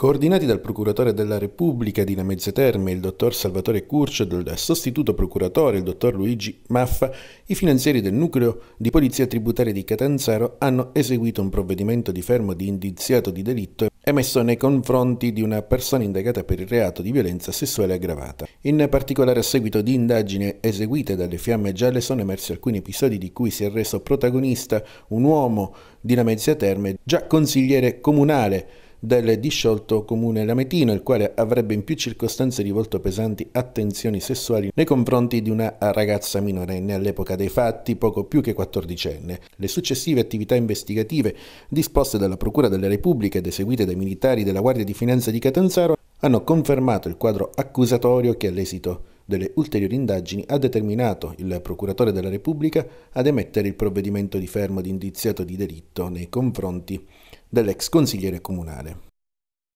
Coordinati dal procuratore della Repubblica di Lamezia Terme, il dottor Salvatore Curcio, e dal sostituto procuratore, il dottor Luigi Maffa, i finanzieri del nucleo di polizia tributaria di Catanzaro hanno eseguito un provvedimento di fermo di indiziato di delitto emesso nei confronti di una persona indagata per il reato di violenza sessuale aggravata. In particolare a seguito di indagini eseguite dalle Fiamme Gialle sono emersi alcuni episodi di cui si è reso protagonista un uomo di Lamezia Terme, già consigliere comunale del disciolto comune Lametino, il quale avrebbe in più circostanze rivolto pesanti attenzioni sessuali nei confronti di una ragazza minorenne all'epoca dei fatti, poco più che 14enne. Le successive attività investigative disposte dalla Procura della Repubblica ed eseguite dai militari della Guardia di Finanza di Catanzaro hanno confermato il quadro accusatorio che all'esito delle ulteriori indagini ha determinato il Procuratore della Repubblica ad emettere il provvedimento di fermo di indiziato di delitto nei confronti dell'ex consigliere comunale.